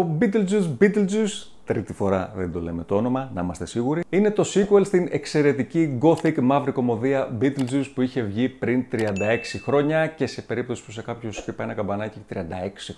το Beetlejuice Beetlejuice, τρίτη φορά δεν το λέμε το όνομα, να είμαστε σίγουροι, είναι το sequel στην εξαιρετική gothic μαύρη κομμωδία Beetlejuice που είχε βγει πριν 36 χρόνια και σε περίπτωση που σε κάποιους είπε ένα καμπανάκι 36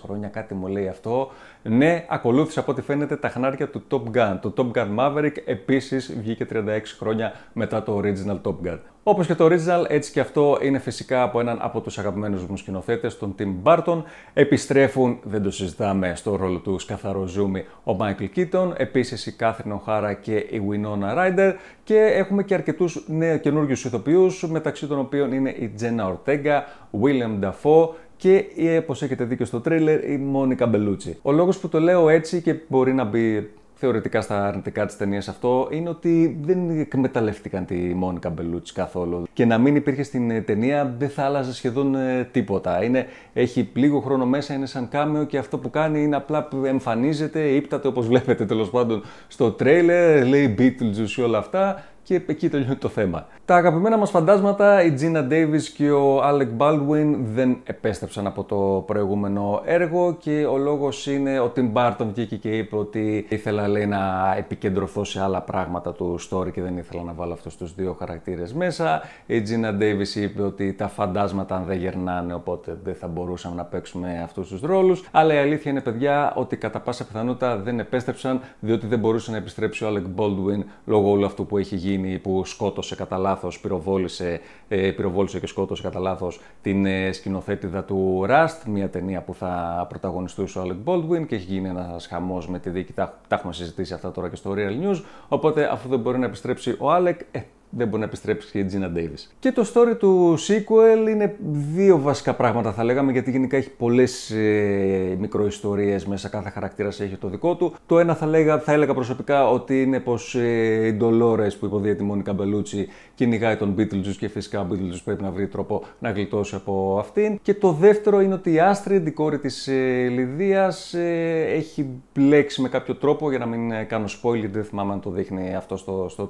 χρόνια, κάτι μου λέει αυτό, ναι, ακολούθησε από ό,τι φαίνεται τα χνάρια του Top Gun. Το Top Gun Maverick επίσης βγήκε 36 χρόνια μετά το original Top Gun. Όπως και το original, έτσι και αυτό είναι φυσικά από έναν από τους αγαπημένους μου σκηνοθέτες, τον Tim Burton. Επιστρέφουν, δεν το συζητάμε, στο ρόλο του καθαρό ζούμι ο Michael Keaton, επίσης η Κάθριν Χάρα και η Winona Ryder και έχουμε και αρκετούς νέου καινούριους ηθοποιούς, μεταξύ των οποίων είναι η Τζένα Ορτέγκα, William Dafoe και όπως έχετε δει και στο τρίλερ, η Μόνικα Μπελούτσι. Ο λόγος που το λέω έτσι και μπορεί να μπει θεωρητικά στα αρνητικά της ταινίας αυτό είναι ότι δεν εκμεταλλεύτηκαν τη Μόνικα Μπελούτση καθόλου. Και να μην υπήρχε στην ε, ταινία δεν θα άλλαζε σχεδόν ε, τίποτα. Είναι, έχει λίγο χρόνο μέσα, είναι σαν κάμεο και αυτό που κάνει είναι απλά που εμφανίζεται, ύπταται όπως βλέπετε τέλος πάντων στο τρέιλερ, λέει Beatles και όλα αυτά και εκεί τελειώνει το θέμα. Τα αγαπημένα μας φαντάσματα, η Gina Davis και ο Άλεκ Baldwin δεν επέστρεψαν από το προηγούμενο έργο και ο λόγος είναι ο Μπάρτον βγήκε και είπε ότι ήθελα λέει να επικεντρωθώ σε άλλα πράγματα του story και δεν ήθελα να βάλω αυτούς τους δύο χαρακτήρες μέσα. Η Gina Davis είπε ότι τα φαντάσματα δεν γερνάνε οπότε δεν θα μπορούσαμε να παίξουμε αυτούς τους ρόλους. Αλλά η αλήθεια είναι παιδιά ότι κατά πάσα πιθανότητα δεν επέστρεψαν διότι δεν μπορούσε να επιστρέψει ο Alec Baldwin λόγω όλου αυτού που έχει γίνει εκείνη που σκότωσε κατά λάθος, πυροβόλησε, ε, πυροβόλησε και σκότωσε κατά λάθος την ε, σκηνοθέτηδα του Rust, μια ταινία που θα πρωταγωνιστούσε ο Alec Baldwin και έχει γίνει ένας χαμός με τη δίκη. Τα, τα έχουμε συζητήσει αυτά τώρα και στο Real News. Οπότε, αφού δεν μπορεί να επιστρέψει ο Alec, ε, δεν μπορεί να επιστρέψεις και η Τζίνα Ντέιβις. Και το story του sequel είναι δύο βασικά πράγματα, θα λέγαμε, γιατί γενικά έχει πολλές ε, μικροϊστορίες μέσα. Κάθε χαρακτήρας έχει το δικό του. Το ένα θα, λέγα, θα έλεγα προσωπικά ότι είναι πως ε, η Ντολόρες που υποδίεται τη Μόνικα Μπελούτσι κυνηγάει τον Beetlejuice και φυσικά ο Beetlejuice πρέπει να βρει τρόπο να γλιτώσει από αυτήν. Και το δεύτερο είναι ότι η Άστριντ, η κόρη της ε, ε, έχει μπλέξει με κάποιο τρόπο για να μην ε, κάνω spoiler, δεν θυμάμαι αν το δείχνει αυτό στο, στο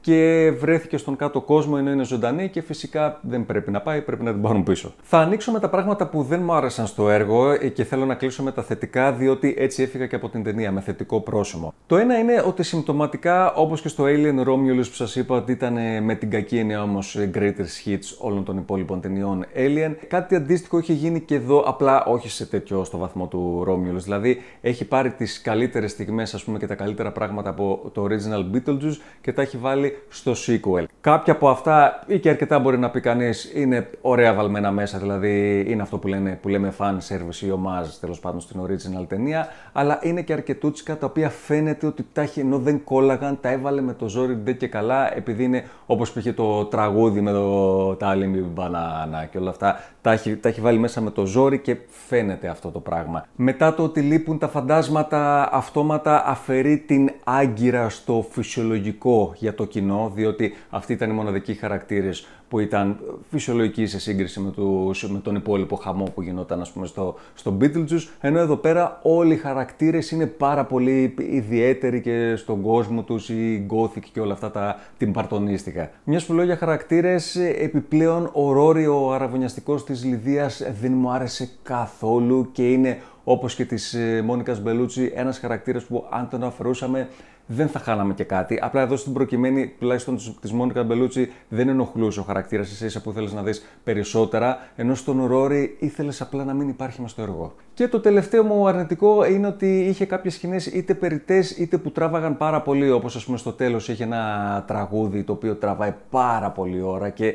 Και βρέθηκε στον κάτω κόσμο ενώ είναι ζωντανή και φυσικά δεν πρέπει να πάει, πρέπει να την πάρουν πίσω. Θα ανοίξω με τα πράγματα που δεν μου άρεσαν στο έργο ε, και θέλω να κλείσω με τα θετικά, διότι έτσι έφυγα και από την ταινία με θετικό πρόσημο. Το ένα είναι ότι συμπτωματικά, όπως και στο Alien Romulus που σας είπα ότι ήταν ε, με την κακή έννοια όμως ε, greatest hits όλων των υπόλοιπων ταινιών Alien, κάτι αντίστοιχο είχε γίνει και εδώ, απλά όχι σε τέτοιο στο βαθμό του Romulus. Δηλαδή έχει πάρει τις καλύτερες στιγμές, ας πούμε, και τα καλύτερα πράγματα από το original Beetlejuice και τα έχει βάλει στο sequel. Κάποια από αυτά, ή και αρκετά μπορεί να πει κανείς, είναι ωραία βαλμένα μέσα, δηλαδή είναι αυτό που, λένε, που λέμε fan service ή ομάζ τέλος πάντων στην original ταινία, αλλά είναι και αρκετούτσικα τα οποία φαίνεται ότι τα έχει ενώ δεν κόλλαγαν, τα έβαλε με το ζόρι ντε και καλά, επειδή είναι όπως πήγε το τραγούδι με το τάλιμι μπανάνα και όλα αυτά, τα έχει, τα έχει βάλει μέσα με το ζόρι και φαίνεται αυτό το πράγμα. Μετά το ότι λείπουν τα φαντάσματα αυτόματα αφαιρεί την άγκυρα στο φυσιολογικό για το κοινό, διότι ότι αυτοί ήταν οι μοναδικοί χαρακτήρες που ήταν φυσιολογικοί σε σύγκριση με, τους, με τον υπόλοιπο χαμό που γινόταν ας πούμε, στο, στο Beetlejuice. Ενώ εδώ πέρα όλοι οι χαρακτήρες είναι πάρα πολύ ιδιαίτεροι και στον κόσμο τους ή gothic και όλα αυτά τα την παρτονίστηκα. Μιας που λέω για χαρακτήρες, επιπλέον ο Ρόρι, ο αραβωνιαστικός της Λιδίας, δεν μου άρεσε καθόλου και είναι όπως και της ε, Μόνικας Μπελούτσι, ένας χαρακτήρας που αν τον αφαιρούσαμε δεν θα χάναμε και κάτι. Απλά εδώ στην προκειμένη, τουλάχιστον της Μόνικας Μπελούτσι, δεν ενοχλούσε ο χαρακτήρας εσύ που θέλεις να δεις περισσότερα, ενώ στον Ρόρι ήθελες απλά να μην υπάρχει με στο έργο. Και το τελευταίο μου αρνητικό είναι ότι είχε κάποιες σκηνές είτε περιτέ είτε που τράβαγαν πάρα πολύ. Όπως ας πούμε στο τέλος είχε ένα τραγούδι το οποίο τραβάει πάρα πολύ ώρα και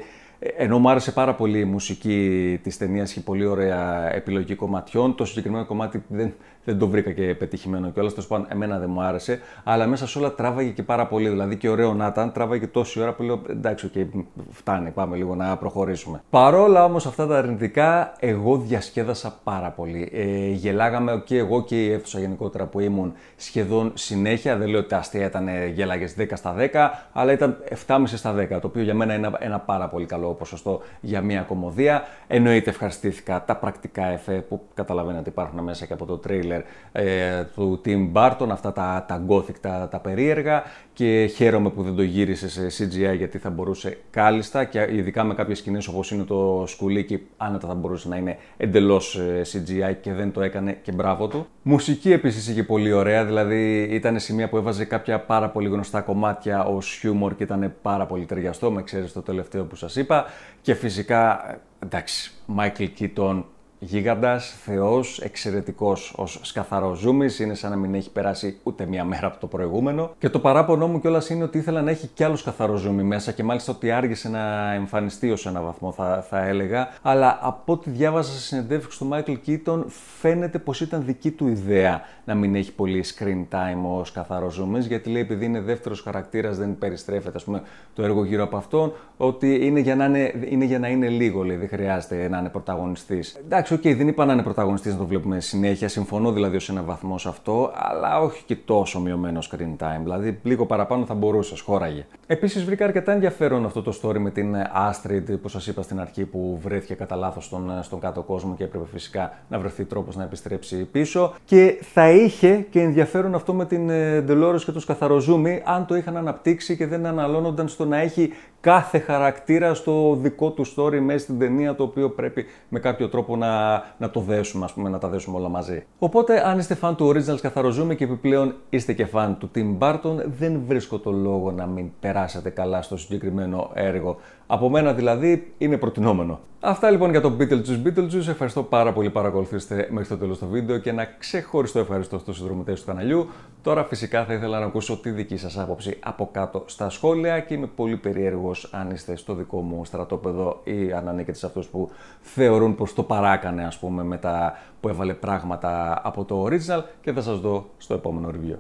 ενώ μου άρεσε πάρα πολύ η μουσική της ταινίας, και πολύ ωραία επιλογή κομματιών. Το συγκεκριμένο κομμάτι δεν, δεν το βρήκα και πετυχημένο κιόλας. Τέλο πάντων, εμένα δεν μου άρεσε. Αλλά μέσα σε όλα τράβαγε και πάρα πολύ. Δηλαδή και ωραίο να ήταν, τράβαγε τόση ώρα που λέω εντάξει, okay, φτάνει, πάμε λίγο να προχωρήσουμε. Παρόλα όμως αυτά τα αρνητικά, εγώ διασκέδασα πάρα πολύ. Ε, γελάγαμε και εγώ και η αίθουσα γενικότερα που ήμουν σχεδόν συνέχεια. Δεν λέω ότι τα αστεία ήταν γέλαγε 10 στα 10, αλλά ήταν 7,5 στα 10, το οποίο για μένα είναι ένα πάρα πολύ καλό ποσοστό για μία κομμωδία. Εννοείται ευχαριστήθηκα τα πρακτικά εφέ που καταλαβαίνετε υπάρχουν μέσα και από το τρέιλερ ε, του Tim Μπάρτον, αυτά τα, τα gothic, τα περίεργα και χαίρομαι που δεν το γύρισε σε CGI γιατί θα μπορούσε κάλλιστα και ειδικά με κάποιες σκηνές όπως είναι το σκουλίκι άνετα θα μπορούσε να είναι εντελώς ε, CGI και δεν το έκανε και μπράβο του. Μουσική επίσης είχε πολύ ωραία, δηλαδή ήταν σημεία που έβαζε κάποια πάρα πολύ γνωστά κομμάτια ω χιούμορ και ήταν πάρα πολύ ταιριαστό, με ξέρεις το τελευταίο που σας είπα και φυσικά εντάξει, Michael Keaton γίγαντας, θεός, εξαιρετικός ως σκαθαρό ζούμι, είναι σαν να μην έχει περάσει ούτε μία μέρα από το προηγούμενο. Και το παράπονό μου κιόλας είναι ότι ήθελα να έχει κι άλλο σκαθαρό ζούμι μέσα και μάλιστα ότι άργησε να εμφανιστεί ως ένα βαθμό, θα, θα έλεγα. Αλλά από ό,τι διάβασα σε συνεντεύξεις του Michael Keaton, φαίνεται πως ήταν δική του ιδέα να μην έχει πολύ screen time ω καθαρό ζούμε, γιατί λέει επειδή είναι δεύτερος χαρακτήρας, δεν περιστρέφεται ας πούμε, το έργο γύρω από αυτόν, ότι είναι για να είναι, είναι, λίγο, λέει, δεν χρειάζεται να είναι πρωταγωνιστής. Εντάξει, εντάξει, δεν είπα να είναι πρωταγωνιστής να το βλέπουμε συνέχεια. Συμφωνώ δηλαδή σε ένα βαθμό σε αυτό, αλλά όχι και τόσο μειωμένο screen time. Δηλαδή, λίγο παραπάνω θα μπορούσες, χώραγε. Επίσης, βρήκα αρκετά ενδιαφέρον αυτό το story με την ε, Astrid που σας είπα στην αρχή που βρέθηκε κατά λάθος στον, ε, στον κάτω κόσμο και έπρεπε φυσικά να βρεθεί τρόπος να επιστρέψει πίσω. Και θα είχε και ενδιαφέρον αυτό με την ε, Dolores και του Καθαροζούμι αν το είχαν αναπτύξει και δεν αναλώνονταν στο να έχει κάθε χαρακτήρα στο δικό του story μέσα στην ταινία το οποίο πρέπει με κάποιο τρόπο να, να το δέσουμε, ας πούμε, να τα δέσουμε όλα μαζί. Οπότε αν είστε φαν του Originals καθαροζούμε και επιπλέον είστε και φαν του Tim Burton δεν βρίσκω το λόγο να μην περάσετε καλά στο συγκεκριμένο έργο. Από μένα δηλαδή είναι προτινόμενο. Αυτά λοιπόν για το Beetlejuice Beetlejuice. Ευχαριστώ πάρα πολύ που παρακολουθήσατε μέχρι το τέλος το βίντεο και ένα ξεχωριστό ευχαριστώ στους συνδρομητές του καναλιού. Τώρα φυσικά θα ήθελα να ακούσω τη δική σας άποψη από κάτω στα σχόλια και είμαι πολύ περίεργος αν είστε στο δικό μου στρατόπεδο ή αν ανήκετε σε αυτούς που θεωρούν πως το παράκανε ας πούμε μετά που έβαλε πράγματα από το original και θα σας δω στο επόμενο review.